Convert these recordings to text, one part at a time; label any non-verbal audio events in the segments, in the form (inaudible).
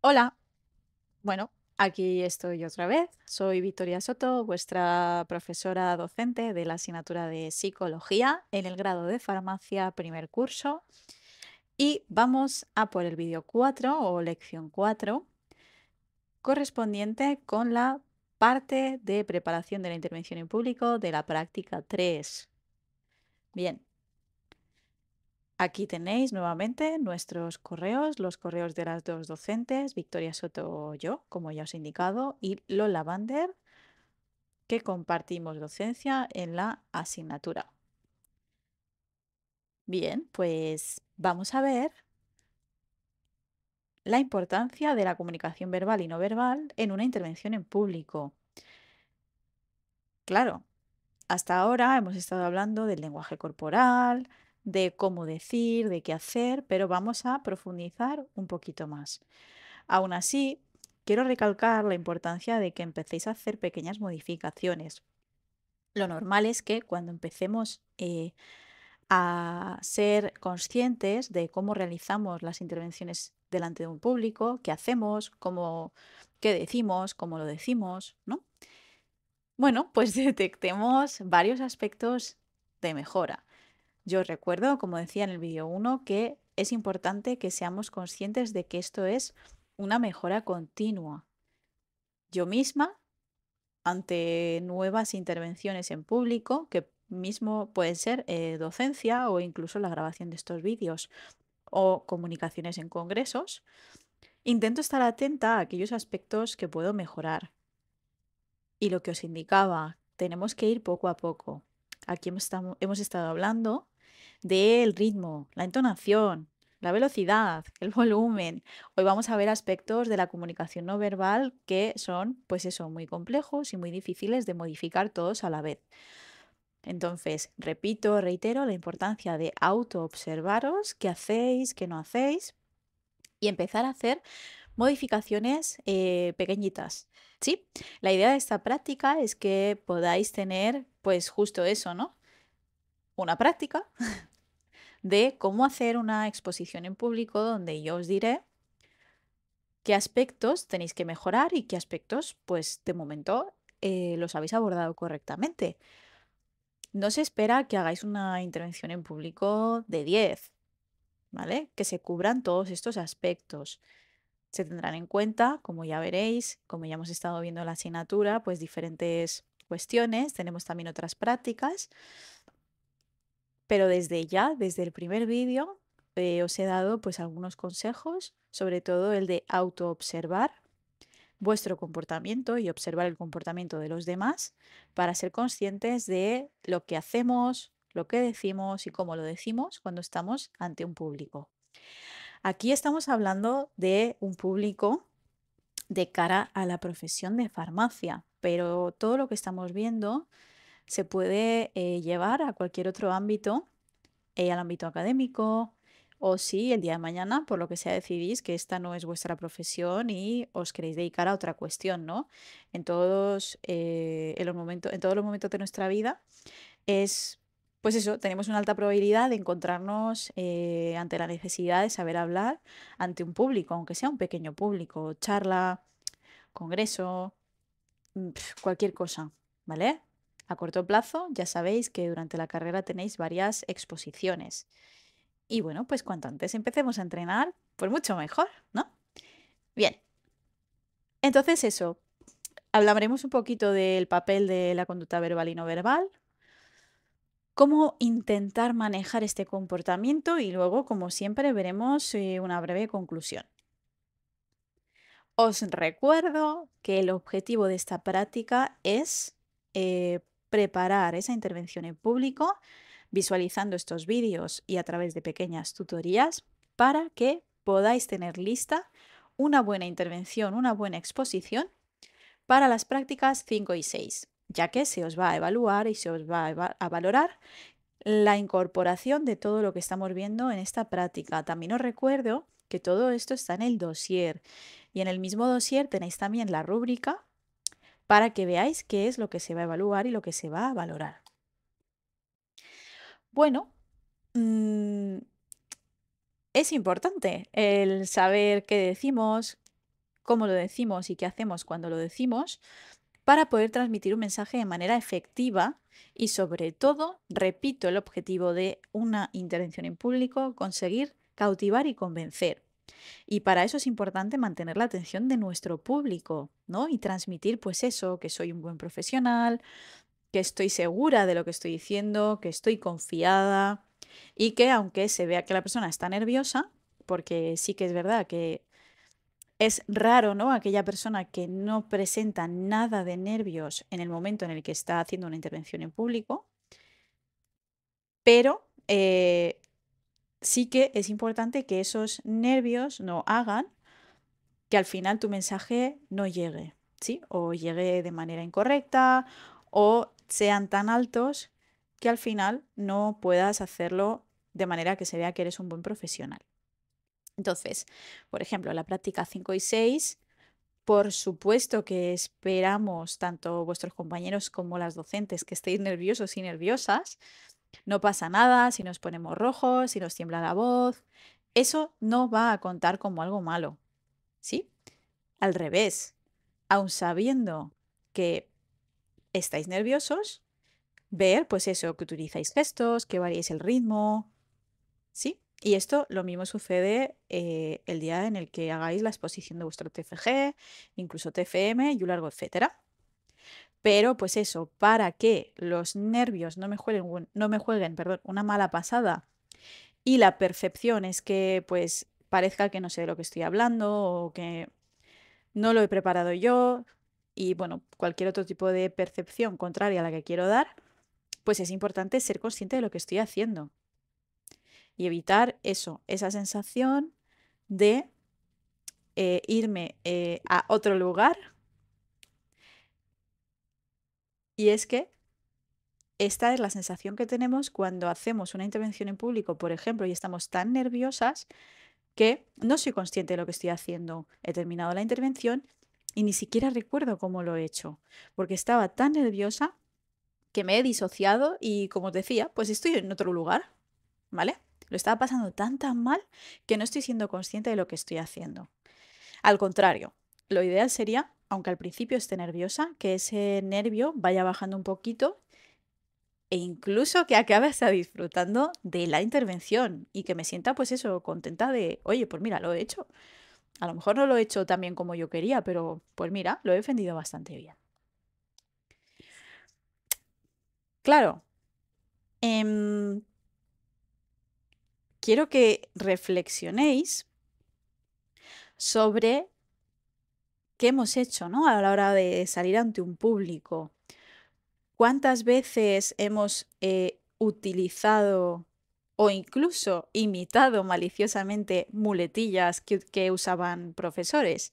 Hola. Bueno, aquí estoy otra vez. Soy Victoria Soto, vuestra profesora docente de la asignatura de psicología en el grado de farmacia primer curso. Y vamos a por el vídeo 4 o lección 4 correspondiente con la parte de preparación de la intervención en público de la práctica 3. Bien. Aquí tenéis nuevamente nuestros correos, los correos de las dos docentes, Victoria Soto yo, como ya os he indicado, y Lola Bander, que compartimos docencia en la asignatura. Bien, pues vamos a ver la importancia de la comunicación verbal y no verbal en una intervención en público. Claro, hasta ahora hemos estado hablando del lenguaje corporal, de cómo decir, de qué hacer, pero vamos a profundizar un poquito más. Aún así, quiero recalcar la importancia de que empecéis a hacer pequeñas modificaciones. Lo normal es que cuando empecemos eh, a ser conscientes de cómo realizamos las intervenciones delante de un público, qué hacemos, cómo, qué decimos, cómo lo decimos, ¿no? Bueno, pues (laughs) detectemos varios aspectos de mejora. Yo recuerdo, como decía en el vídeo 1, que es importante que seamos conscientes de que esto es una mejora continua. Yo misma, ante nuevas intervenciones en público, que mismo pueden ser eh, docencia o incluso la grabación de estos vídeos, o comunicaciones en congresos, intento estar atenta a aquellos aspectos que puedo mejorar. Y lo que os indicaba, tenemos que ir poco a poco. Aquí hemos, estado hablando del ritmo, la entonación, la velocidad, (laughs) el volumen. Hoy vamos a ver aspectos de la comunicación no verbal que son, pues eso, muy complejos y muy difíciles de modificar todos a la vez. Entonces, repito, reitero la importancia de observaros, qué hacéis, qué no hacéis, y empezar a hacer modificaciones eh, pequeñitas. ¿sí? La idea de esta práctica es que podáis tener, pues justo eso, ¿no? Una práctica (laughs) de cómo hacer una exposición en público donde yo os diré qué aspectos tenéis que mejorar y qué aspectos, pues de momento, eh, los habéis abordado correctamente no se espera que hagáis una intervención en público de 10, ¿vale? Que se cubran todos estos aspectos. Se tendrán en cuenta, como ya veréis, como ya hemos estado viendo en la asignatura, pues diferentes cuestiones, tenemos también otras prácticas, pero desde ya, desde el primer vídeo, eh, os he dado pues algunos consejos, sobre todo el de auto observar vuestro comportamiento y observar el comportamiento de los demás para ser conscientes de lo que hacemos, lo que decimos y cómo lo decimos cuando estamos ante un público. Aquí estamos hablando de un público de cara a la profesión de farmacia, pero todo lo que estamos viendo se puede eh, llevar a cualquier otro ámbito, eh, al ámbito académico, o si el día de mañana, por lo que sea, decidís que esta no es vuestra profesión y os queréis dedicar a otra cuestión, ¿no? En todos, eh, los, momentos, en todos los momentos de nuestra vida es... Pues eso, tenemos una alta probabilidad de encontrarnos eh, ante la necesidad de saber hablar ante un público, aunque sea un pequeño público, charla, congreso, mm, cualquier cosa, ¿vale? A corto plazo, ya sabéis que durante la carrera tenéis varias exposiciones. Y bueno, pues cuanto antes empecemos a entrenar, pues mucho mejor, ¿no? Bien. Entonces eso, hablaremos un poquito del papel de la conducta verbal y no verbal, cómo intentar manejar este comportamiento y luego, como siempre, veremos eh, una breve conclusión. Os recuerdo que el objetivo de esta práctica es eh, preparar esa intervención en público visualizando estos vídeos y a través de pequeñas tutorías para que podáis tener lista una buena intervención, una buena exposición para las prácticas 5 y 6, ya que se os va a evaluar y se os va a, valorar la incorporación de todo lo que estamos viendo en esta práctica. También os recuerdo que todo esto está en el dossier y en el mismo dossier tenéis también la rúbrica para que veáis qué es lo que se va a evaluar y lo que se va a valorar. Bueno, mm, es importante el saber qué decimos, cómo lo decimos y qué hacemos cuando lo decimos para poder transmitir un mensaje de manera efectiva y sobre todo, repito, el objetivo de una intervención en público, conseguir cautivar y convencer. Y para eso es importante mantener la atención de nuestro público, ¿no? Y transmitir, pues eso, que soy un buen profesional, que estoy segura de lo que estoy diciendo, que estoy confiada y que aunque se vea que la persona está nerviosa, porque sí que es verdad que es raro, ¿no? Aquella persona que no presenta nada de nervios en el momento en el que está haciendo una intervención en público, pero eh, sí que es importante que esos nervios no hagan que al final tu mensaje no llegue, ¿sí? O llegue de manera incorrecta o sean tan altos que al final no puedas hacerlo de manera que se vea que eres un buen profesional. Entonces, por ejemplo, la práctica 5 y 6, por supuesto que esperamos tanto vuestros compañeros como las docentes que estéis nerviosos y nerviosas. No pasa nada si nos ponemos rojos, si nos tiembla la voz. Eso no va a contar como algo malo. ¿Sí? Al revés, aun sabiendo que estáis nerviosos, ver, pues eso, que utilizáis gestos, que variéis el ritmo, ¿sí? Y esto lo mismo sucede eh, el día en el que hagáis la exposición de vuestro TFG, incluso TFM, y largo, etcétera. Pero pues eso, para que los nervios no me jueguen, no me jueguen perdón, una mala pasada y la percepción es que pues parezca que no sé de lo que estoy hablando o que no lo he preparado yo, y bueno, cualquier otro tipo de percepción contraria a la que quiero dar, pues es importante ser consciente de lo que estoy haciendo y evitar eso, esa sensación de eh, irme eh, a otro lugar. Y es que esta es la sensación que tenemos cuando hacemos una intervención en público, por ejemplo, y estamos tan nerviosas que no soy consciente de lo que estoy haciendo. He terminado la intervención y ni siquiera recuerdo cómo lo he hecho, porque estaba tan nerviosa que me he disociado y como os decía, pues estoy en otro lugar, ¿vale? Lo estaba pasando tan tan mal que no estoy siendo consciente de lo que estoy haciendo. Al contrario, lo ideal sería, aunque al principio esté nerviosa, que ese nervio vaya bajando un poquito e incluso que acabe hasta disfrutando de la intervención y que me sienta pues eso, contenta de, oye, pues mira, lo he hecho. A lo mejor no lo he hecho tan bien como yo quería, pero pues mira, lo he defendido bastante bien. Claro, em, quiero que reflexionéis sobre qué hemos hecho a la hora de salir ante un público. ¿Cuántas veces hemos eh, utilizado o incluso imitado maliciosamente muletillas que, usaban profesores.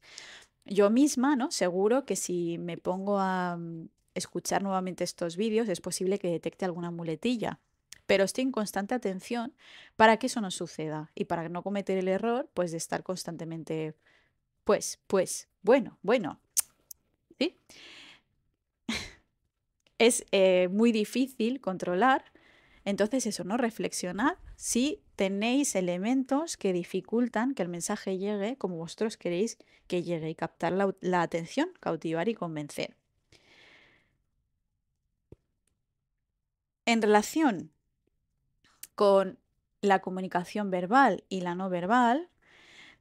Yo misma, ¿no? Seguro que si me pongo a mm, escuchar nuevamente estos vídeos es posible que detecte alguna muletilla pero estoy en constante atención para que eso no suceda y para no cometer el error, pues de estar constantemente, pues, pues, bueno, bueno, ¿sí? (laughs) Es eh, muy difícil controlar entonces eso, ¿no? Reflexionad si tenéis elementos que dificultan que el mensaje llegue como vosotros queréis que llegue y captar la, la atención, cautivar y convencer. En relación con la comunicación verbal y la no verbal,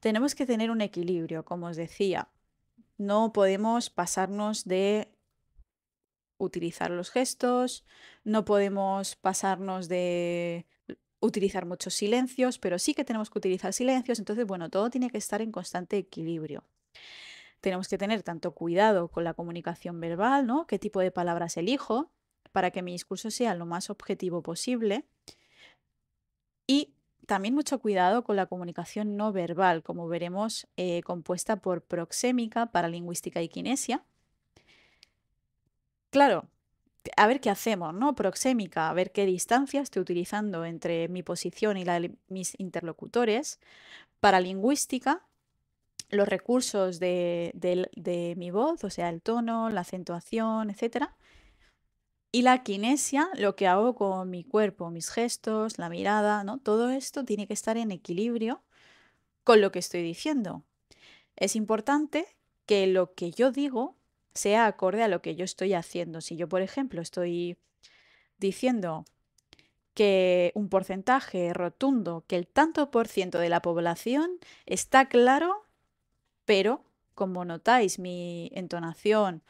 tenemos que tener un equilibrio, como os decía. No podemos pasarnos de utilizar los gestos, no podemos pasarnos de utilizar muchos silencios, pero sí que tenemos que utilizar silencios, entonces, bueno, todo tiene que estar en constante equilibrio. Tenemos que tener tanto cuidado con la comunicación verbal, ¿no? ¿Qué tipo de palabras elijo para que mi discurso sea lo más objetivo posible? Y también mucho cuidado con la comunicación no verbal, como veremos, eh, compuesta por proxémica, paralingüística y kinesia, Claro, a ver qué hacemos, ¿no? Proxémica, a ver qué distancia estoy utilizando entre mi posición y la de mis interlocutores. Para lingüística, los recursos de, mi voz, o sea, el tono, la acentuación, etc. Y la kinesia, lo que hago con mi cuerpo, mis gestos, la mirada, ¿no? Todo esto tiene que estar en equilibrio con lo que estoy diciendo. Es importante que lo que yo digo sea acorde a lo que yo estoy haciendo. Si yo, por ejemplo, estoy diciendo que un porcentaje rotundo, que el tanto por ciento de la población está claro, pero como notáis mi entonación,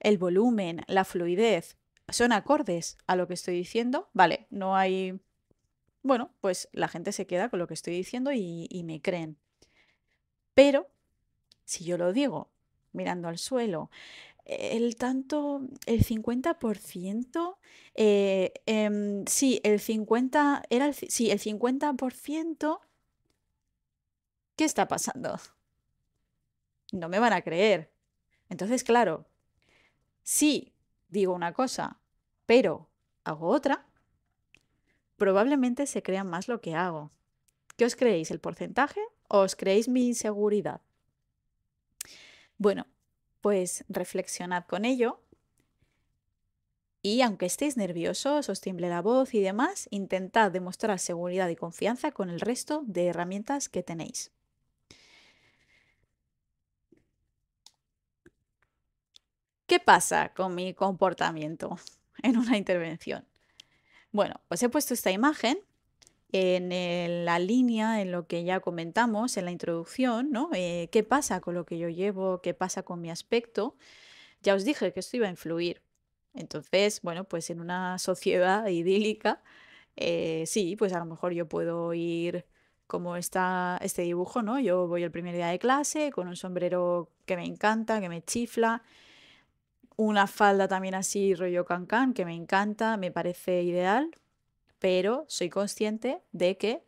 el volumen, la fluidez, son acordes a lo que estoy diciendo, vale, no hay... Bueno, pues la gente se queda con lo que estoy diciendo y, y me creen. Pero si yo lo digo mirando al suelo. El tanto, el 50%, si eh, em, sí, el 50%, era el ¿qué está pasando? No me van a creer. Entonces, claro, sí digo una cosa, pero hago otra, probablemente se crea más lo que hago. ¿Qué os creéis? ¿El porcentaje? ¿O os creéis mi inseguridad? Bueno, pues reflexionad con ello. Y aunque estéis nerviosos, os timble la voz y demás, intentad demostrar seguridad y confianza con el resto de herramientas que tenéis. ¿Qué pasa con mi comportamiento en una intervención? Bueno, pues he puesto esta imagen en la línea, en lo que ya comentamos en la introducción, ¿no? Eh, ¿Qué pasa con lo que yo llevo? ¿Qué pasa con mi aspecto? Ya os dije que esto iba a influir. Entonces, bueno, pues en una sociedad (laughs) idílica, eh, sí, pues a lo mejor yo puedo ir como está este dibujo, ¿no? Yo voy el primer día de clase con un sombrero que me encanta, que me chifla, una falda también así rollo cancán, que me encanta, me parece ideal, pero soy consciente de que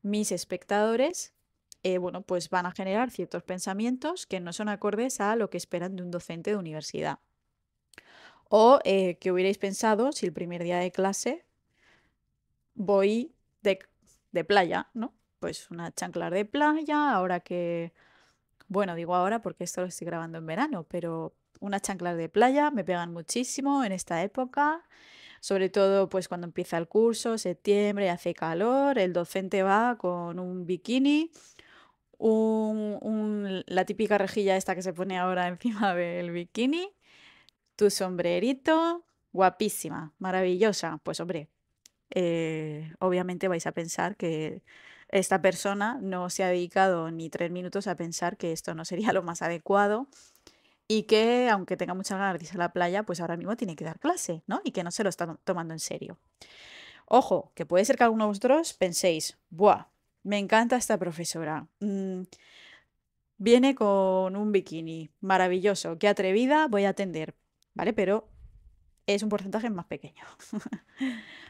mis espectadores eh, pues van a generar ciertos pensamientos que no son acordes a lo que esperan de un docente de universidad. O eh, que hubierais pensado si el primer día de clase voy de, playa, ¿no? Pues una chancla de playa, ahora que bueno, digo ahora porque esto lo estoy grabando en verano, pero una chancla de playa me pegan muchísimo en esta época sobre todo pues cuando empieza el curso, septiembre, hace calor, el docente va con un bikini, un, la típica rejilla esta que se pone ahora (laughs) encima del bikini, tu sombrerito, guapísima, maravillosa, pues hombre, eh, obviamente vais a pensar que esta persona no se ha dedicado ni tres minutos a pensar que esto no sería lo más adecuado y que aunque tenga mucha ganas de irse a la playa, pues ahora mismo tiene que dar clase, ¿no? Y que no se lo está tomando en serio. Ojo, que puede ser que alguno de vosotros penséis, ¡buah! Me encanta esta profesora. Mm, viene con un bikini, maravilloso, qué atrevida, voy a atender, ¿vale? Pero es un porcentaje más pequeño. (laughs)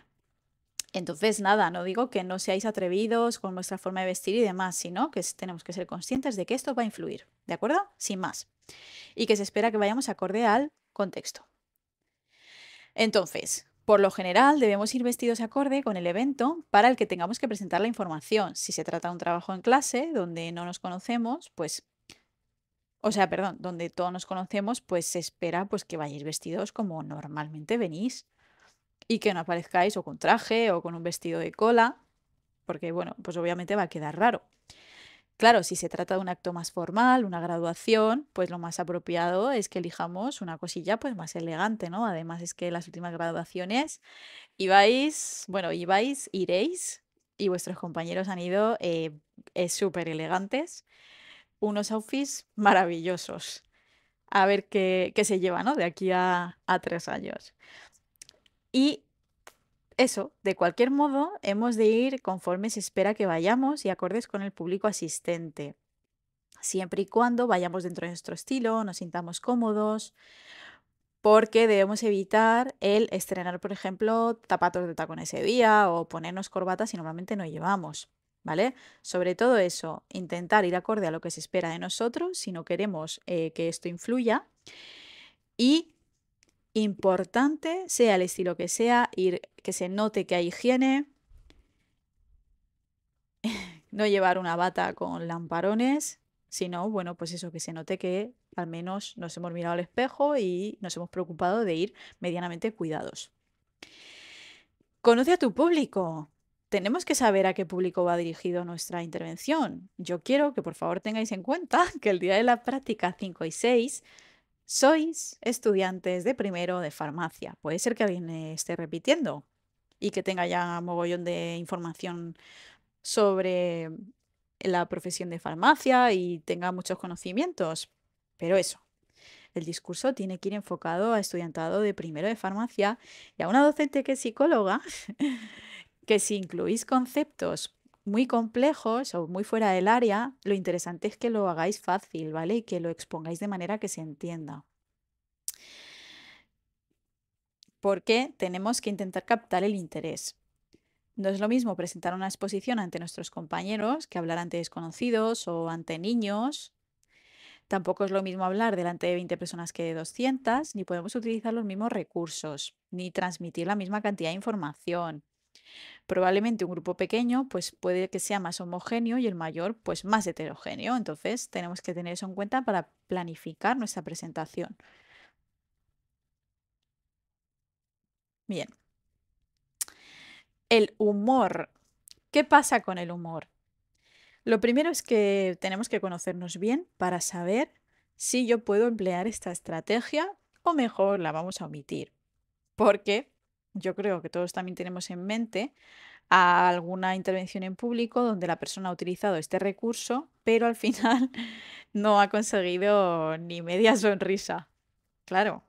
Entonces, nada, no digo que no seáis atrevidos con vuestra forma de vestir y demás, sino que tenemos que ser conscientes de que esto va a influir, ¿de acuerdo? Sin más. Y que se espera que vayamos acorde al contexto. Entonces, por lo general, debemos ir vestidos acorde con el evento para el que tengamos que presentar la información. Si se trata de un trabajo en clase donde no nos conocemos, pues o sea, perdón, donde todos nos conocemos, pues se espera pues que vayáis vestidos como normalmente venís y que no aparezcáis o con traje o con un vestido de cola, porque bueno, pues obviamente va a quedar raro. Claro, si se trata de un acto más formal, una graduación, pues lo más apropiado es que elijamos una cosilla pues más elegante, ¿no? Además es que las últimas graduaciones ibais, bueno, ibais, iréis y vuestros compañeros han ido eh, eh, súper elegantes, unos outfits maravillosos. A ver qué, qué se lleva, ¿no? De aquí a, a tres años. Y eso, de cualquier modo, hemos de ir conforme se espera que vayamos y acordes con el público asistente. Siempre y cuando vayamos dentro de nuestro estilo, nos sintamos cómodos, porque debemos evitar el estrenar, por ejemplo, zapatos de tacón ese día o ponernos corbatas si normalmente no llevamos, ¿vale? Sobre todo eso, intentar ir acorde a lo que se espera de nosotros si no queremos eh, que esto influya y importante, sea el estilo que sea, ir, que se note que hay higiene, (laughs) no llevar una bata con lamparones, sino, bueno, pues eso, que se note que al menos nos hemos mirado al espejo y nos hemos preocupado de ir medianamente cuidados. Conoce a tu público. Tenemos que saber a qué público va dirigido nuestra intervención. Yo quiero que por favor tengáis en cuenta (laughs) que el día de la práctica 5 y 6 sois estudiantes de primero de farmacia. Puede ser que alguien esté repitiendo y que tenga ya mogollón de información sobre la profesión de farmacia y tenga muchos conocimientos. Pero eso, el discurso tiene que ir enfocado a estudiantado de primero de farmacia y a una docente que es psicóloga, (laughs) que si incluís conceptos muy complejos o muy fuera del área, lo interesante es que lo hagáis fácil, ¿vale? Y que lo expongáis de manera que se entienda. Porque tenemos que intentar captar el interés. No es lo mismo presentar una exposición ante nuestros compañeros que hablar ante desconocidos o ante niños. Tampoco es lo mismo hablar delante de 20 personas que de 200, ni podemos utilizar los mismos recursos, ni transmitir la misma cantidad de información, Probablemente un grupo pequeño pues puede que sea más homogéneo y el mayor pues más heterogéneo. Entonces tenemos que tener eso en cuenta para planificar nuestra presentación. Bien. El humor. ¿Qué pasa con el humor? Lo primero es que tenemos que conocernos bien para saber si yo puedo emplear esta estrategia o mejor la vamos a omitir. Porque yo creo que todos también tenemos en mente alguna intervención en público donde la persona ha utilizado este recurso, pero al (laughs) final no ha conseguido ni media sonrisa. Claro,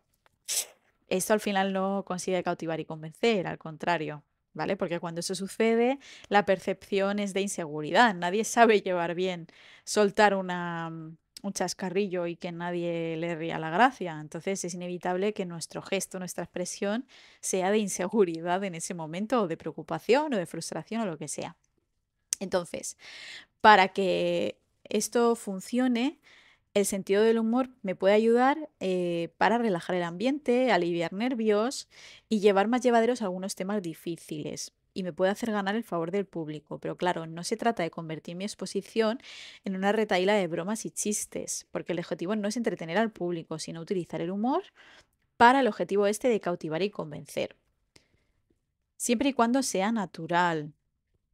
esto al final no consigue cautivar y convencer, al contrario, ¿vale? Porque cuando eso sucede, la percepción es de inseguridad, nadie sabe llevar bien, soltar una, mm, un chascarrillo y que nadie le ría la gracia. Entonces es inevitable que nuestro gesto, nuestra expresión sea de inseguridad en ese momento o de preocupación o de frustración o lo que sea. Entonces, para que esto funcione, el sentido del humor me puede ayudar eh, para relajar el ambiente, aliviar nervios y llevar más llevaderos algunos temas difíciles y me puede hacer ganar el favor del público. Pero claro, no se trata de convertir mi exposición en una retaíla de bromas y chistes, porque el objetivo no es entretener al público, sino utilizar el humor para el objetivo este de cautivar y convencer. Siempre y cuando sea natural,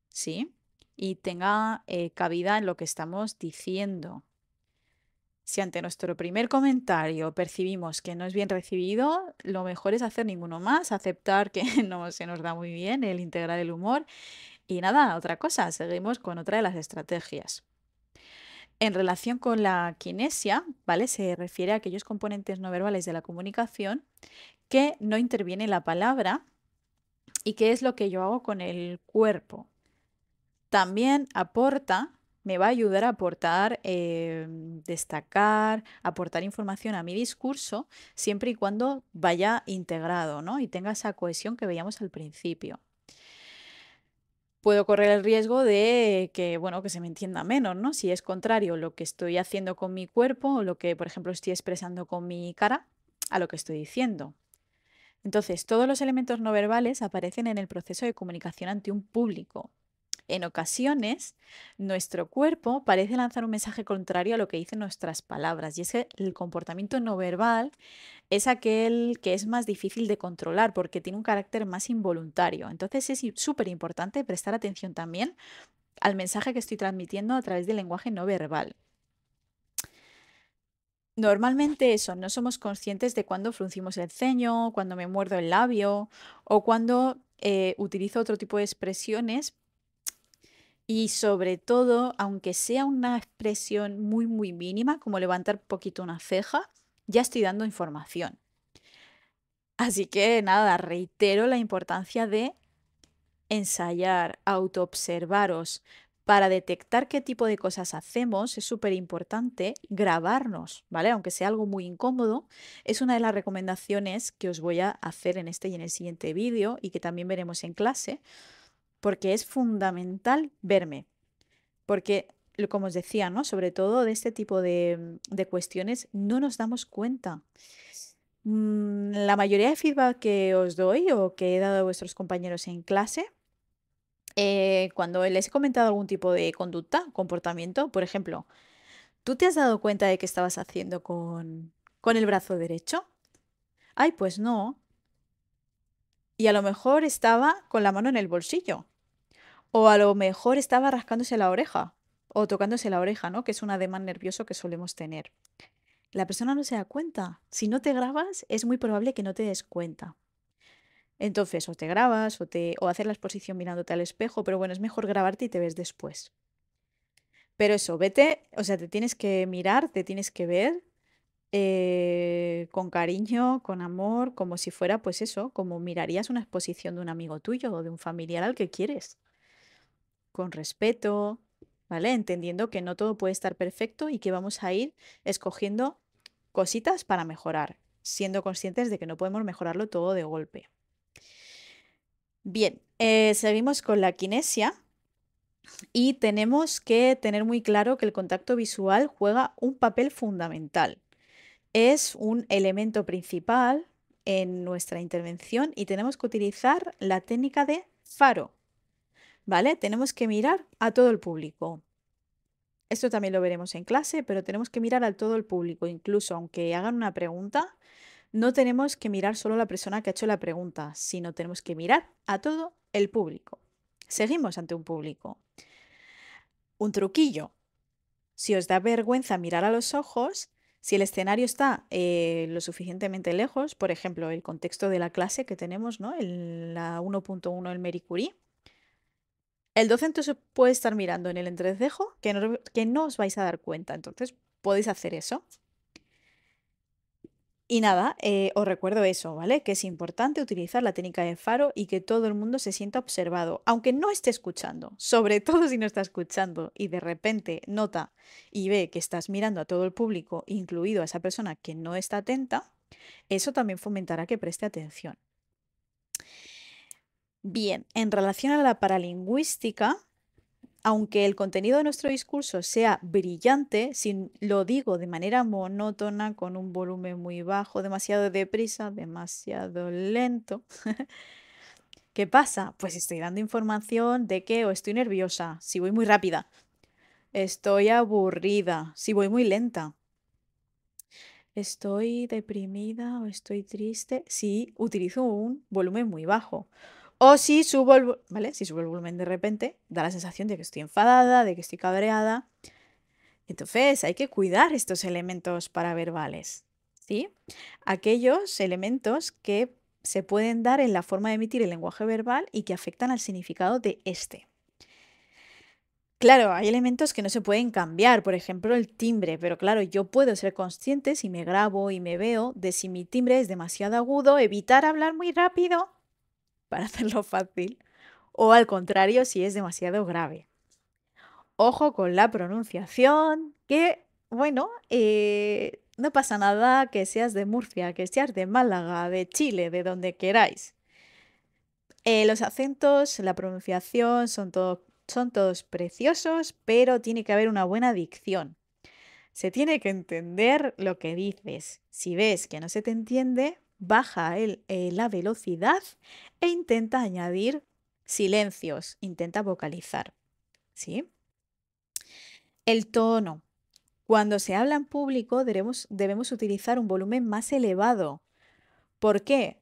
¿sí? Y tenga eh, cabida en lo que estamos diciendo. Si ante nuestro primer comentario percibimos que no es bien recibido, lo mejor es hacer ninguno más, aceptar que (laughs) no se nos da muy bien el integrar el humor. Y nada, otra cosa, seguimos con otra de las estrategias. En relación con la kinesia, ¿vale? Se refiere a aquellos componentes no verbales de la comunicación que no interviene la palabra y que es lo que yo hago con el cuerpo. También aporta me va a ayudar a aportar, em, destacar, aportar información a mi discurso, siempre y cuando vaya integrado ¿no? y tenga esa cohesión que veíamos al principio. Puedo correr el riesgo de que, bueno, que se me entienda menos, ¿no? Si es contrario lo que estoy haciendo con mi cuerpo o lo que, por ejemplo, estoy expresando con mi cara a lo que estoy diciendo. Entonces, todos los elementos no verbales aparecen en el proceso de comunicación ante un público, en ocasiones, nuestro cuerpo parece lanzar un mensaje contrario a lo que dicen nuestras palabras, y es que el comportamiento no verbal es aquel que es más difícil de controlar porque tiene un carácter más involuntario. Entonces es súper importante prestar atención también al mensaje que estoy transmitiendo a través del lenguaje no verbal. Normalmente eso, no somos conscientes de cuando fruncimos el ceño, cuando me muerdo el labio o cuando eh, utilizo otro tipo de expresiones y sobre todo, aunque sea una expresión muy, muy mínima, como levantar un poquito una ceja, ya estoy dando información. Así que nada, reitero la importancia de ensayar, autoobservaros, para detectar qué tipo de cosas hacemos, es súper importante grabarnos, ¿vale? Aunque sea algo muy incómodo, es una de las recomendaciones que os voy a hacer en este y en el siguiente vídeo y que también veremos en clase porque es fundamental verme. Porque, como os decía, ¿no? sobre todo de este tipo de, mm, cuestiones no nos damos cuenta. Mm, la mayoría de feedback que os doy o que he dado a vuestros compañeros en clase, eh, cuando les he comentado algún tipo de conducta, comportamiento, por ejemplo, ¿tú te has dado cuenta de qué estabas haciendo con, con el brazo derecho? Ay, pues no. Y a lo mejor estaba con la mano en el bolsillo. O a lo mejor estaba rascándose la oreja o tocándose la oreja, ¿no? Que es un ademán nervioso que solemos tener. La persona no se da cuenta. Si no te grabas, es muy probable que no te des cuenta. Entonces, o te grabas o, te, o la exposición mirándote al espejo, pero bueno, es mejor grabarte y te ves después. Pero eso, vete, o sea, te tienes que mirar, te tienes que ver eh, con cariño, con amor, como si fuera, pues eso, como mirarías una exposición de un amigo tuyo o de un familiar al que quieres con respeto, ¿vale? Entendiendo que no todo puede estar perfecto y que vamos a ir escogiendo cositas para mejorar, siendo conscientes de que no podemos mejorarlo todo de golpe. Bien, eh, seguimos con la kinesia y tenemos que tener muy claro que el contacto visual juega un papel fundamental. Es un elemento principal en nuestra intervención y tenemos que utilizar la técnica de faro. ¿vale? Tenemos que mirar a todo el público. Esto también lo veremos en clase, pero tenemos que mirar a todo el público, incluso aunque hagan una pregunta, no tenemos que mirar solo a la persona que ha hecho la pregunta, sino tenemos que mirar a todo el público. Seguimos ante un público. Un truquillo. Si os da vergüenza mirar a los ojos, si el escenario está eh, lo suficientemente lejos, por ejemplo, el contexto de la clase que tenemos, ¿no? El, la 1.1, el Mercury, el docente puede estar mirando en el entrecejo que no, os vais a dar cuenta, entonces podéis hacer eso. Y nada, eh, os recuerdo eso, ¿vale? Que es importante utilizar la técnica de faro y que todo el mundo se sienta observado, aunque no esté escuchando, sobre (laughs) todo si no está escuchando y de repente nota y ve que estás mirando a todo el público, incluido a esa persona que no está atenta, eso también fomentará que preste atención. Bien, en relación a la paralingüística, aunque el contenido de nuestro discurso sea brillante, si lo digo de manera monótona, con un volumen muy bajo, demasiado deprisa, demasiado lento, (laughs) ¿qué pasa? Pues estoy dando información de que o estoy nerviosa, si voy muy rápida, estoy aburrida, si voy muy lenta, estoy deprimida o estoy triste, si utilizo un volumen muy bajo. O si subo el, ¿vale? si subo el volumen de repente, da la sensación de que estoy enfadada, de que estoy cabreada. Entonces, hay que cuidar estos elementos paraverbales, ¿sí? Aquellos elementos que se pueden dar en la forma de emitir el lenguaje verbal y que afectan al significado de este. Claro, hay elementos que no se pueden cambiar, por ejemplo el timbre, pero claro, yo puedo ser consciente si me grabo y me veo de si mi timbre es demasiado agudo, evitar hablar muy rápido para (laughs) hacerlo fácil, o al contrario, si es demasiado grave. Ojo con la pronunciación, que, bueno, eh, no pasa nada que seas de Murcia, que seas de Málaga, de Chile, de donde queráis. Eh, los acentos, la pronunciación son, son todos preciosos, pero tiene que haber una buena dicción. Se tiene que entender lo que dices. Si ves que no se te entiende, baja eh, la velocidad e intenta añadir silencios, intenta vocalizar. ¿sí? El tono. Cuando se habla en público debemos, debemos utilizar un volumen más elevado. ¿Por qué?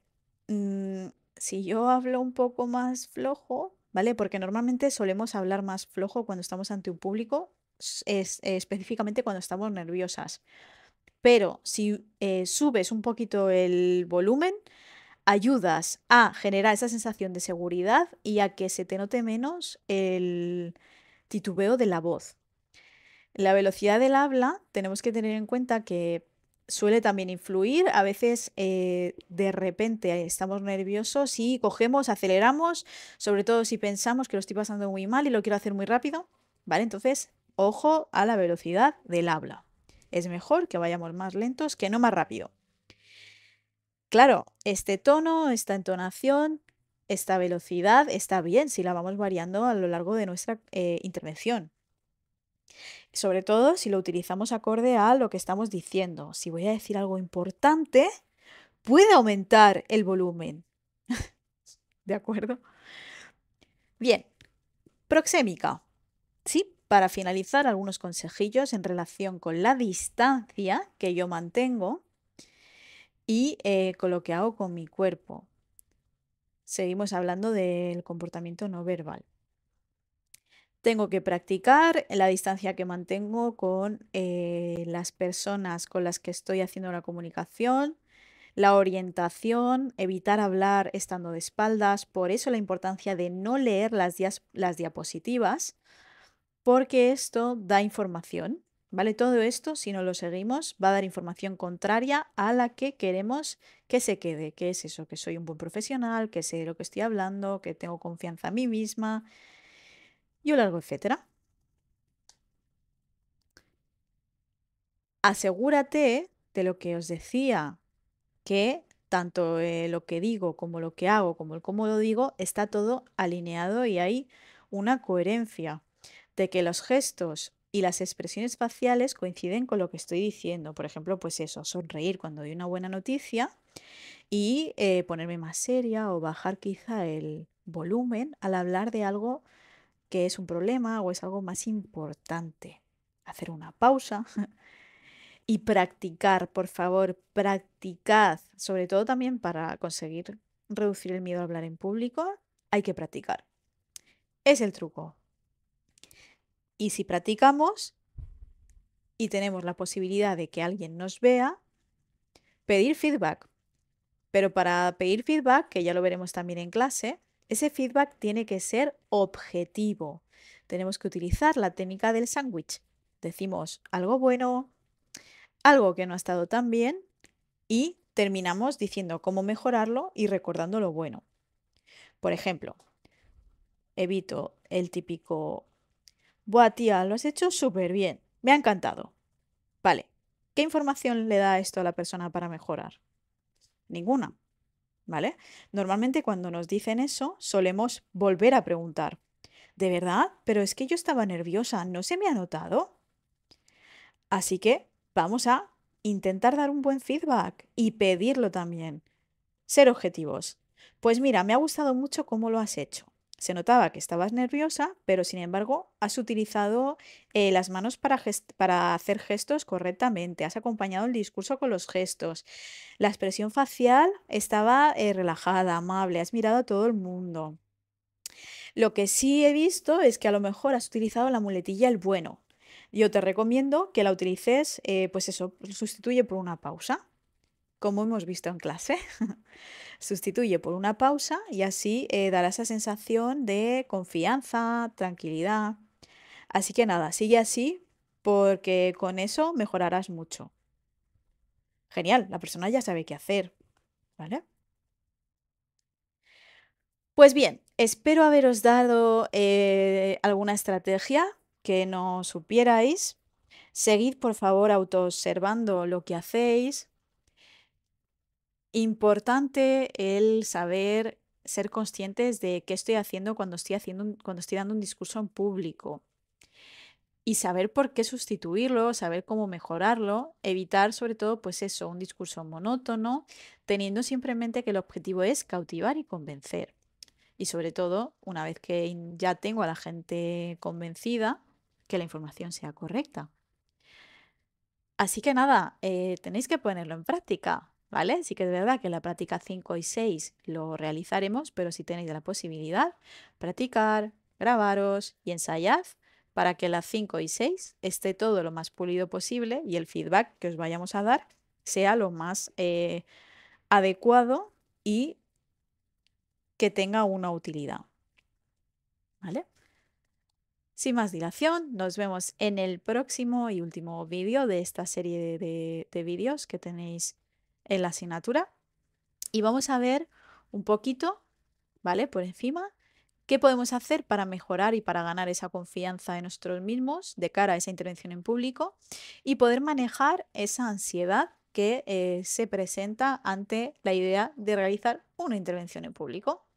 Mm, si yo hablo un poco más flojo, ¿vale? Porque normalmente solemos hablar más flojo cuando estamos ante un público, es, específicamente cuando estamos nerviosas pero si eh, subes un poquito el volumen, ayudas a generar esa sensación de seguridad y a que se te note menos el titubeo de la voz. La velocidad del habla tenemos que tener en cuenta que suele también influir. A veces eh, de repente estamos nerviosos y cogemos, aceleramos, sobre todo si pensamos que lo estoy pasando muy mal y lo quiero hacer muy rápido. ¿Vale? Entonces, ojo a la velocidad del habla es mejor que vayamos más lentos que no más rápido. Claro, este tono, esta entonación, esta velocidad está bien si la vamos variando a lo largo de nuestra eh, intervención. Sobre todo si lo utilizamos acorde a lo que estamos diciendo. Si voy a decir algo importante, puede aumentar el volumen. (laughs) ¿De acuerdo? Bien, proxémica. ¿Sí? Para finalizar, algunos consejillos en relación con la distancia que yo mantengo y eh, con lo que hago con mi cuerpo. Seguimos hablando del comportamiento no verbal. Tengo que practicar la distancia que mantengo con eh, las personas con las que estoy haciendo la comunicación, la orientación, evitar hablar estando de espaldas, por eso la importancia de no leer las diapositivas porque esto da información, ¿vale? Todo esto, si no lo seguimos, va a dar información contraria a la que queremos que se quede, que es eso, que soy un buen profesional, que sé de lo que estoy hablando, que tengo confianza en mí misma y un largo etcétera. Asegúrate de lo que os decía, que tanto eh, lo que digo como lo que hago, como el cómo lo digo, está todo alineado y hay una coherencia de que los gestos y las expresiones faciales coinciden con lo que estoy diciendo. Por ejemplo, pues eso, sonreír cuando doy una buena noticia y eh, ponerme más seria o bajar quizá el volumen al hablar de algo que es un problema o es algo más importante. Hacer una pausa (laughs) y practicar, por favor, practicad, sobre todo también para conseguir reducir el miedo a hablar en público, hay que practicar. Es el truco. Y si practicamos y tenemos la posibilidad de que alguien nos vea, pedir feedback. Pero para pedir feedback, que ya lo veremos también en clase, ese feedback tiene que ser objetivo. Tenemos que utilizar la técnica del sándwich. Decimos algo bueno, algo que no ha estado tan bien y terminamos diciendo cómo mejorarlo y recordando lo bueno. Por ejemplo, evito el típico Buah, tía, lo has hecho súper bien. Me ha encantado. Vale. ¿Qué información le da esto a la persona para mejorar? Ninguna. ¿Vale? Normalmente cuando nos dicen eso, solemos volver a preguntar. ¿De verdad? Pero es que yo estaba nerviosa, ¿no se me ha notado? Así que vamos a intentar dar un buen feedback y pedirlo también. Ser objetivos. Pues mira, me ha gustado mucho cómo lo has hecho. Se notaba que estabas nerviosa, pero sin embargo has utilizado eh, las manos para, hacer gestos correctamente, has acompañado el discurso con los gestos. La expresión facial estaba eh, relajada, amable, has mirado a todo el mundo. Lo que sí he visto es que a lo mejor has utilizado la muletilla el bueno. Yo te recomiendo que la utilices, eh, pues eso, sustituye por una pausa como hemos visto en clase. (laughs) Sustituye por una pausa y así eh, dará esa sensación de confianza, tranquilidad. Así que nada, sigue así porque con eso mejorarás mucho. Genial, la persona ya sabe qué hacer, ¿vale? Pues bien, espero haberos dado eh, alguna estrategia que no supierais. Seguid, por favor, autoobservando lo que hacéis, importante el saber ser conscientes de qué estoy haciendo cuando estoy, haciendo cuando estoy dando un discurso en público y saber por qué sustituirlo, saber cómo mejorarlo, evitar sobre todo pues eso, un discurso monótono, teniendo siempre en mente que el objetivo es cautivar y convencer. Y sobre todo, una vez que ya tengo a la gente convencida, que la información sea correcta. Así que nada, eh, tenéis que ponerlo en práctica. ¿vale? Sí que es verdad que la práctica 5 y 6 lo realizaremos, pero si tenéis la posibilidad, practicar, grabaros y ensayad para que la 5 y 6 esté todo lo más pulido posible y el feedback que os vayamos a dar sea lo más eh, adecuado y que tenga una utilidad. ¿Vale? Sin más dilación, nos vemos en el próximo y último vídeo de esta serie de vídeos que tenéis en la asignatura y vamos a ver un poquito, ¿vale? Por encima, qué podemos hacer para mejorar y para ganar esa confianza en nosotros mismos de cara a esa intervención en público y poder manejar esa ansiedad que eh, se presenta ante la idea de realizar una intervención en público.